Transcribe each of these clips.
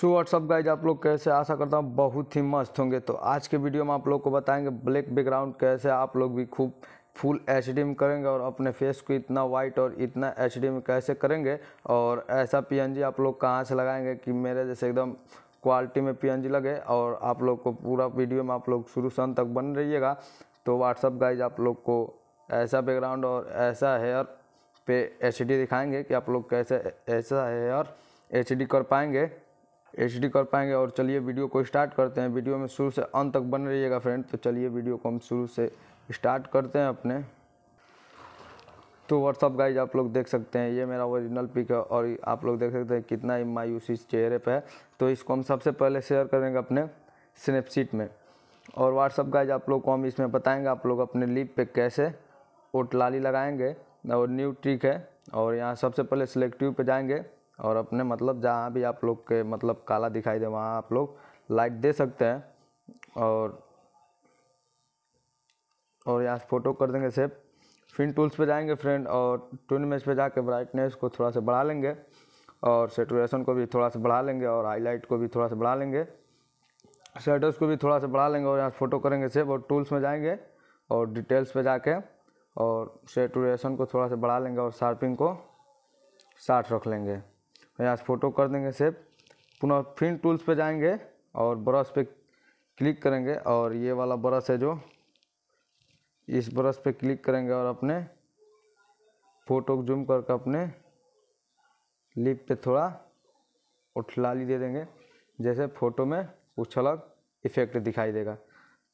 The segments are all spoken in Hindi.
सो व्हाट्सअप गाइज आप लोग कैसे आशा करता हूँ बहुत ही मस्त होंगे तो आज के वीडियो में आप लोग को बताएंगे ब्लैक बैकग्राउंड कैसे आप लोग भी खूब फुल एच में करेंगे और अपने फेस को इतना वाइट और इतना एच में कैसे करेंगे और ऐसा पी आप लोग कहाँ से लगाएंगे कि मेरे जैसे एकदम क्वालिटी में पी लगे और आप लोग को पूरा वीडियो में आप लोग शुरू से अंत तक बन रहिएगा तो व्हाट्सअप गाइज आप लोग को ऐसा बैकग्राउंड और ऐसा हेयर पे एच दिखाएंगे कि आप लोग कैसे ऐसा हेयर एच कर पाएंगे एच कर पाएंगे और चलिए वीडियो को स्टार्ट करते हैं वीडियो में शुरू से अंत तक बन रहिएगा फ्रेंड तो चलिए वीडियो को हम शुरू से स्टार्ट करते हैं अपने तो व्हाट्सअप गाइज आप लोग देख सकते हैं ये मेरा ओरिजिनल पिक है और आप लोग देख सकते हैं कितना ही मायूसी चेहरे पे है तो इसको हम सबसे पहले शेयर करेंगे अपने स्नैपशीट में और व्हाट्सअप गाइज आप लोग को हम इसमें बताएंगे आप लोग अपने लिप पे कैसे ओटलाली लगाएंगे और न्यू ट्रिक है और यहाँ सबसे पहले सेलेक्टिव पे जाएंगे और अपने मतलब जहाँ भी आप लोग के मतलब काला दिखाई दे वहाँ आप लोग लाइट दे सकते हैं और और यहाँ से फ़ोटो कर देंगे सेव फिन टूल्स पे जाएंगे फ्रेंड और ट्विन मेज पे जाके ब्राइटनेस को थोड़ा सा बढ़ा लेंगे और सेटुरेशन को भी थोड़ा सा बढ़ा लेंगे और हाईलाइट को भी थोड़ा सा बढ़ा लेंगे शेडोज़ को भी थोड़ा सा बढ़ा लेंगे और यहाँ फ़ोटो करेंगे सेव और टूल्स में जाएंगे और डिटेल्स पे जाके और सेटुरेशन को थोड़ा सा बढ़ा लेंगे और शार्पिंग को साठ रख लेंगे यहाँ से फ़ोटो कर देंगे सेव पुनः फिन टूल्स पे जाएंगे और ब्रश पे क्लिक करेंगे और ये वाला ब्रश है जो इस ब्रश पे क्लिक करेंगे और अपने फ़ोटो को जूम करके अपने लिप पे थोड़ा उठलाली दे देंगे जैसे फ़ोटो में कुछ अलग इफ़ेक्ट दिखाई देगा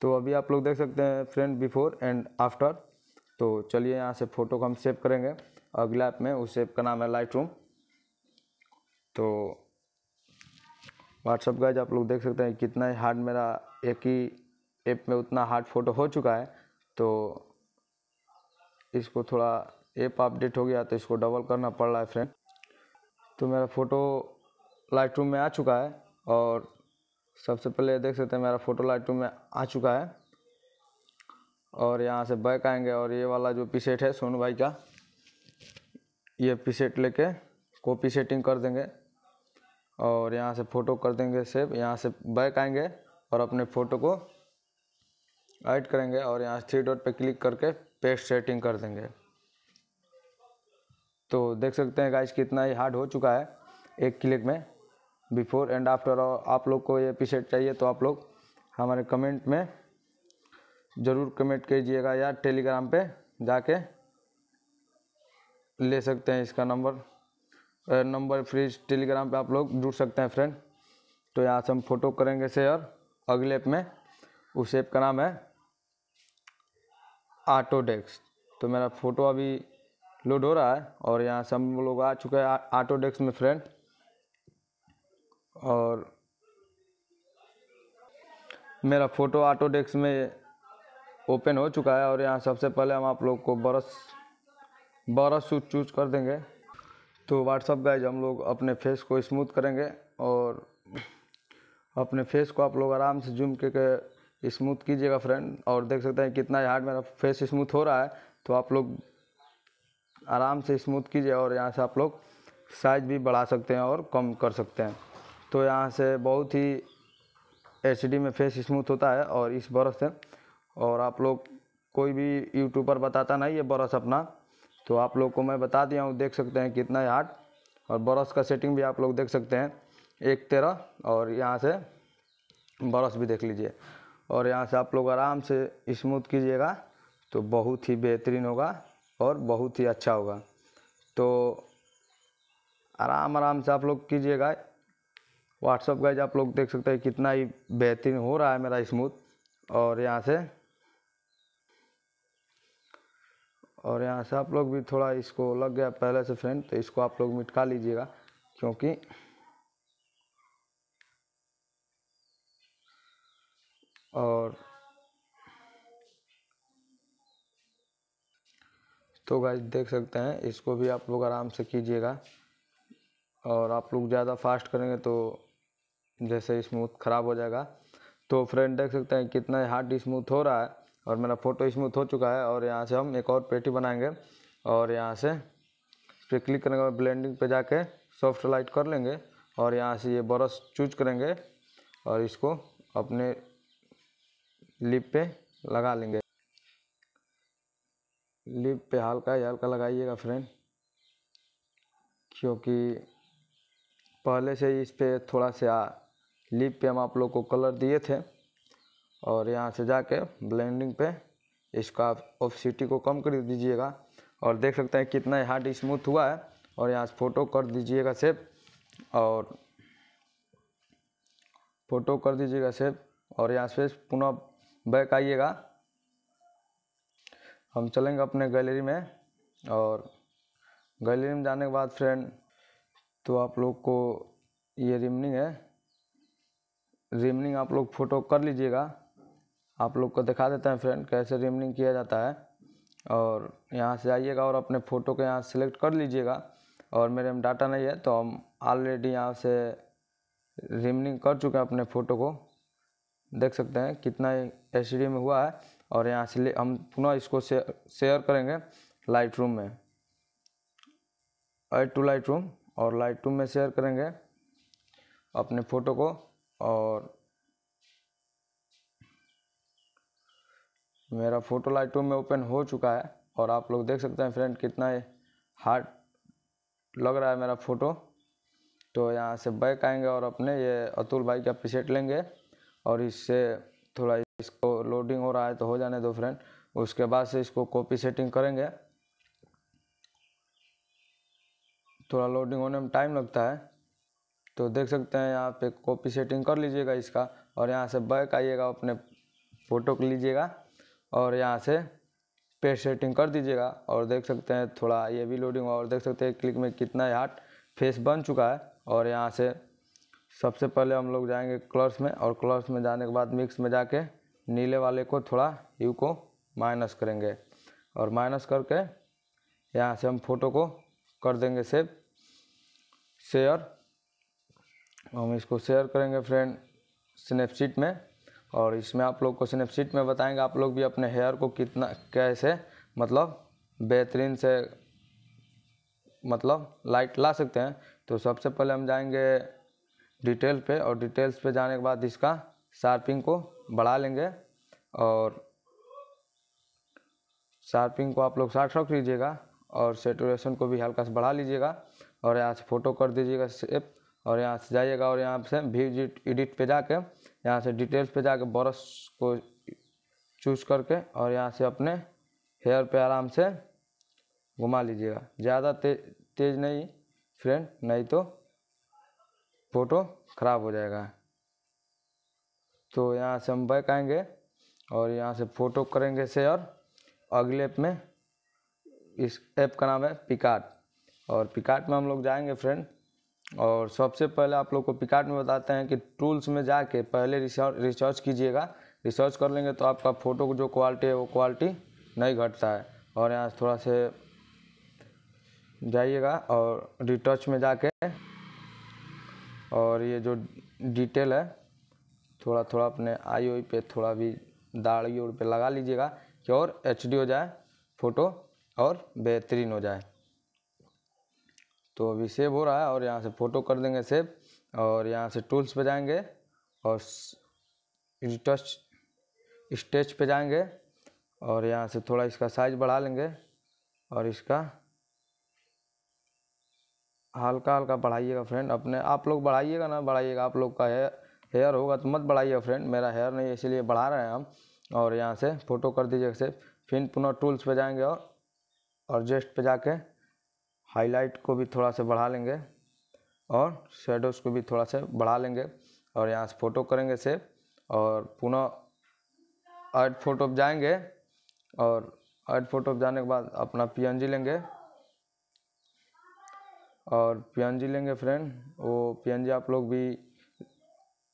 तो अभी आप लोग देख सकते हैं फ्रेंड बिफोर एंड आफ्टर तो चलिए यहाँ से फ़ोटो को हम सेव करेंगे अगला ऐप में उस ऐप का नाम है लाइट तो व्हाट्सअप गाइज आप लोग देख सकते हैं कितना हार्ड मेरा एक ही ऐप में उतना हार्ड फोटो हो चुका है तो इसको थोड़ा ऐप अपडेट हो गया तो इसको डबल करना पड़ रहा है फ्रेंड तो मेरा फ़ोटो लाइट में आ चुका है और सबसे पहले देख सकते हैं मेरा फ़ोटो लाइट में आ चुका है और यहाँ से बैक आएंगे और ये वाला जो पीसेट है सोनू भाई का ये पीसेट लेके कॉपी सेटिंग कर देंगे और यहाँ से फ़ोटो कर देंगे सेव यहाँ से बैक आएंगे और अपने फ़ोटो को ऐड करेंगे और यहाँ थ्री डॉट पे क्लिक करके पेस्ट सेटिंग कर देंगे तो देख सकते हैं गाइज कितना ही हार्ड हो चुका है एक क्लिक में बिफोर एंड आफ्टर और आप लोग को ये पी चाहिए तो आप लोग हमारे कमेंट में ज़रूर कमेंट कीजिएगा या टेलीग्राम पे जाके ले सकते हैं इसका नंबर नंबर फ्री टेलीग्राम पे आप लोग जुड़ सकते हैं फ्रेंड तो यहाँ से हम फोटो करेंगे शेयर अगले ऐप में उस ऐप का नाम है आटो डेस्क तो मेरा फ़ोटो अभी लोड हो रहा है और यहाँ से हम लोग आ चुके हैं आटो डेस्क में फ्रेंड और मेरा फ़ोटो आटो डेस्क में ओपन हो चुका है और यहाँ सबसे पहले हम आप लोग को बरस बरस चूज कर देंगे तो व्हाट्सअप गाइज हम लोग अपने फेस को स्मूथ करेंगे और अपने फेस को आप लोग आराम से जूम करके स्मूथ कीजिएगा फ्रेंड और देख सकते हैं कितना हार्ड मेरा फेस स्मूथ हो रहा है तो आप लोग आराम से स्मूथ कीजिए और यहाँ से आप लोग साइज भी बढ़ा सकते हैं और कम कर सकते हैं तो यहाँ से बहुत ही एच में फेस स्मूथ होता है और इस बरस से और आप लोग कोई भी यूट्यूबर बताता नहीं ये बरस अपना तो आप लोग को मैं बता दिया हूँ देख सकते हैं कितना है आठ और बरस का सेटिंग भी आप लोग देख सकते हैं एक तेरह और यहाँ से बरस भी देख लीजिए और यहाँ से आप लोग आराम से स्मूथ कीजिएगा तो बहुत ही बेहतरीन होगा और बहुत ही अच्छा होगा तो आराम आराम से आप लोग कीजिएगा व्हाट्सअप गाइज आप लोग देख सकते हैं कितना ही बेहतरीन हो रहा है मेरा स्मूथ और यहाँ से और यहाँ से आप लोग भी थोड़ा इसको लग गया पहले से फ्रेंड तो इसको आप लोग मिटका लीजिएगा क्योंकि और तो गाइज देख सकते हैं इसको भी आप लोग आराम से कीजिएगा और आप लोग ज़्यादा फास्ट करेंगे तो जैसे स्मूथ ख़राब हो जाएगा तो फ्रेंड देख सकते हैं कितना हार्ड स्मूथ हो रहा है और मेरा फ़ोटो स्मूथ हो चुका है और यहाँ से हम एक और पेटी बनाएंगे और यहाँ से इस पर क्लिक करेंगे और ब्लेंडिंग पे जाके सॉफ्ट लाइट कर लेंगे और यहाँ से ये ब्रश चूज करेंगे और इसको अपने लिप पे लगा लेंगे लिप पे हल्का ही हल्का लगाइएगा फ्रेंड क्योंकि पहले से ही इस पर थोड़ा सा लिप पे हम आप लोग को कलर दिए थे और यहाँ से जाके ब्लेंडिंग पे इसका ऑफसिटी को कम कर दीजिएगा और देख सकते हैं कितना हार्ड स्मूथ हुआ है और यहाँ से फ़ोटो कर दीजिएगा सेव और फ़ोटो कर दीजिएगा सेव और यहाँ से पुनः बैक आइएगा हम चलेंगे अपने गैलरी में और गैलरी में जाने के बाद फ्रेंड तो आप लोग को ये रिमनिंग है रिमनिंग आप लोग फ़ोटो कर लीजिएगा आप लोग को दिखा देते हैं फ्रेंड कैसे रिमनिंग किया जाता है और यहाँ से आइएगा और अपने फ़ोटो को यहाँ सेलेक्ट कर लीजिएगा और मेरे में डाटा नहीं है तो हम ऑलरेडी यहाँ से रिमनिंग कर चुके हैं अपने फ़ोटो को देख सकते हैं कितना एच में हुआ है और यहाँ से हम पुनः इसको शेयर करेंगे लाइट रूम में एड टू लाइट रूम और लाइट रूम में शेयर करेंगे अपने फ़ोटो को और मेरा फ़ोटो लाइट में ओपन हो चुका है और आप लोग देख सकते हैं फ्रेंड कितना हार्ड लग रहा है मेरा फ़ोटो तो यहाँ से बैक आएंगे और अपने ये अतुल भाई का पिसेट लेंगे और इससे थोड़ा इसको लोडिंग हो रहा है तो हो जाने दो फ्रेंड उसके बाद से इसको कॉपी सेटिंग करेंगे थोड़ा लोडिंग होने में टाइम लगता है तो देख सकते हैं यहाँ पे कॉपी सेटिंग कर लीजिएगा इसका और यहाँ से बैक आइएगा अपने फ़ोटो को लीजिएगा और यहाँ से पेज सेटिंग कर दीजिएगा और देख सकते हैं थोड़ा ये भी लोडिंग और देख सकते हैं क्लिक में कितना हार्ट फेस बन चुका है और यहाँ से सबसे पहले हम लोग जाएंगे क्लर्स में और क्लर्स में जाने के बाद मिक्स में जाके नीले वाले को थोड़ा यू को माइनस करेंगे और माइनस करके यहाँ से हम फोटो को कर देंगे सेव शेयर हम इसको शेयर करेंगे फ्रेंड स्नैपचिट में और इसमें आप लोग क्वेश्चन शीट में बताएंगे आप लोग भी अपने हेयर को कितना कैसे मतलब बेहतरीन से मतलब लाइट ला सकते हैं तो सबसे पहले हम जाएंगे डिटेल पे और डिटेल्स पे जाने के बाद इसका शार्पिंग को बढ़ा लेंगे और शार्पिंग को आप लोग साठ रख लीजिएगा और सेटोरेशन को भी हल्का से बढ़ा लीजिएगा और यहाँ से फ़ोटो कर दीजिएगा सेप और यहाँ से जाइएगा और यहाँ से व्यू एडिट पे जाके यहाँ से डिटेल्स पे जाके ब्रश को चूज करके और यहाँ से अपने हेयर पे आराम से घुमा लीजिएगा ज़्यादा ते, तेज नहीं फ्रेंड नहीं तो फ़ोटो ख़राब हो जाएगा तो यहाँ से हम बैक आएंगे और यहाँ से फ़ोटो करेंगे शेयर अगले ऐप में इस ऐप का नाम है पिकार्ट और पिकार्ट में हम लोग जाएंगे फ्रेंड और सबसे पहले आप लोग को पिकार्ट में बताते हैं कि टूल्स में जाके पहले रिसर्च कीजिएगा रिसर्च कर लेंगे तो आपका फ़ोटो की जो क्वालिटी है वो क्वालिटी नहीं घटता है और यहाँ थोड़ा से जाइएगा और रिटच में जाके और ये जो डिटेल है थोड़ा थोड़ा अपने आई ओई e पे थोड़ा भी दाढ़ी ओड़ पे लगा लीजिएगा कि और एच हो जाए फ़ोटो और बेहतरीन हो जाए तो अभी सेव हो रहा है और यहाँ से फ़ोटो कर देंगे सेव और यहाँ से टूल्स पे जाएंगे और टच स्टेज पे जाएंगे और यहाँ से थोड़ा इसका साइज बढ़ा लेंगे और इसका हल्का हल्का बढ़ाइएगा फ्रेंड अपने आप लोग बढ़ाइएगा ना बढ़ाइएगा आप लोग का हेयर हेयर होगा तो मत बढ़ाइएगा फ्रेंड मेरा हेयर नहीं है इसीलिए बढ़ा रहे हैं हम और यहाँ से फ़ोटो कर दीजिए से फिर पुनः टूल्स पे जाएंगे और और जेस्ट पे जाके हाईलाइट को भी थोड़ा सा बढ़ा लेंगे और शेडोज़ को भी थोड़ा सा बढ़ा लेंगे और यहाँ से फ़ोटो करेंगे सेव और पुनः एड फोटो जाएंगे और एड फोटो जाने के बाद अपना पीएनजी लेंगे और पीएनजी लेंगे फ्रेंड वो पीएनजी आप लोग भी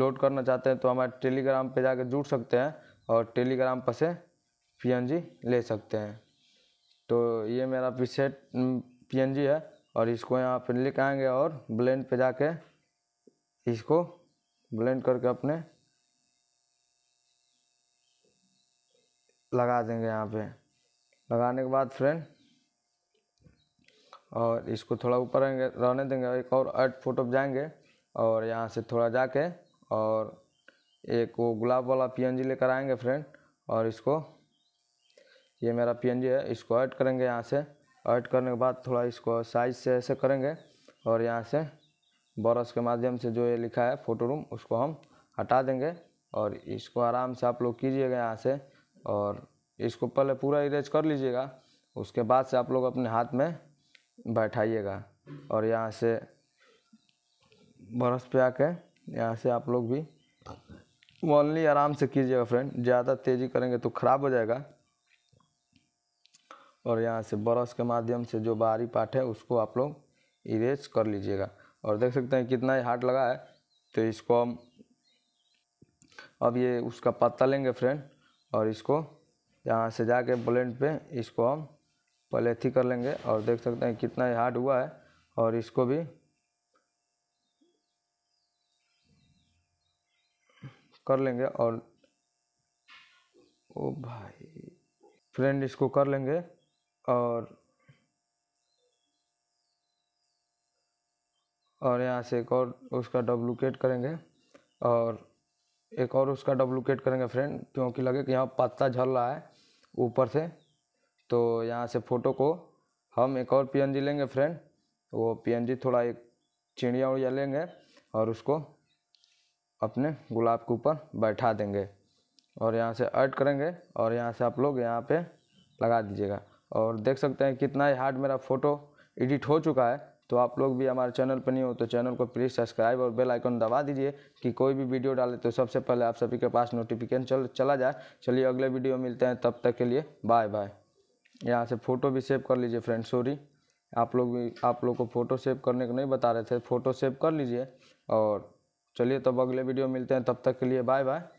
लोड करना चाहते हैं तो हमारे टेलीग्राम पे जाकर जुड़ सकते हैं और टेलीग्राम पर से पीएनजी ले सकते हैं तो ये मेरा प्रीसेट पीएनजी है और इसको यहाँ पर लेके आएंगे और ब्लेंड पे जाके इसको ब्लेंड करके अपने लगा देंगे यहाँ पे लगाने के बाद फ्रेंड और इसको थोड़ा ऊपर आएंगे रहने देंगे एक और एट फोटो जाएंगे और यहाँ से थोड़ा जाके और एक वो गुलाब वाला पीएनजी लेकर आएंगे फ्रेंड और इसको ये मेरा पीएनजी है इसको ऐड करेंगे यहाँ से ऐड करने के बाद थोड़ा इसको साइज से ऐसे करेंगे और यहाँ से बरस के माध्यम से जो ये लिखा है फ़ोटो रूम उसको हम हटा देंगे और इसको आराम से आप लोग कीजिएगा यहाँ से और इसको पहले पूरा इरेज कर लीजिएगा उसके बाद से आप लोग अपने हाथ में बैठाइएगा और यहाँ से बरस पे आके यहाँ से आप लोग भी ओनली आराम से कीजिएगा फ्रेंड ज़्यादा तेज़ी करेंगे तो ख़राब हो जाएगा और यहाँ से ब्रश के माध्यम से जो बाहरी पार्ट है उसको आप लोग इरेज कर लीजिएगा और देख सकते हैं कितना हार्ड लगा है तो इसको हम अब ये उसका पत्ता लेंगे फ्रेंड और इसको यहाँ से जाके ब्लेंड पे इसको हम पलेथी कर लेंगे और देख सकते हैं कितना हार्ड हुआ है और इसको भी कर लेंगे और ओ भाई फ्रेंड इसको कर लेंगे और और यहाँ से एक और उसका डब्लूकेट करेंगे और एक और उसका डब्लूकेट करेंगे फ्रेंड क्योंकि लगे कि यहाँ पत्ता झल रहा है ऊपर से तो यहाँ से फ़ोटो को हम एक और पीएनजी लेंगे फ्रेंड वो पीएनजी थोड़ा एक चिड़िया उड़िया लेंगे और उसको अपने गुलाब के ऊपर बैठा देंगे और यहाँ से ऐड करेंगे और यहाँ से आप लोग यहाँ पे लगा दीजिएगा और देख सकते हैं कितना ही हार्ड मेरा फ़ोटो एडिट हो चुका है तो आप लोग भी हमारे चैनल पर नहीं हो तो चैनल को प्लीज़ सब्सक्राइब और बेल आइकन दबा दीजिए कि कोई भी वीडियो डाले तो सबसे पहले आप सभी के पास नोटिफिकेशन चल चला जाए चलिए अगले वीडियो मिलते हैं तब तक के लिए बाय बाय यहाँ से फ़ोटो भी सेव कर लीजिए फ्रेंड सॉरी आप लोग भी आप लोग को फ़ोटो सेव करने को नहीं बता रहे थे फ़ोटो सेव कर लीजिए और चलिए तब अगले वीडियो मिलते हैं तब तक के लिए बाय बाय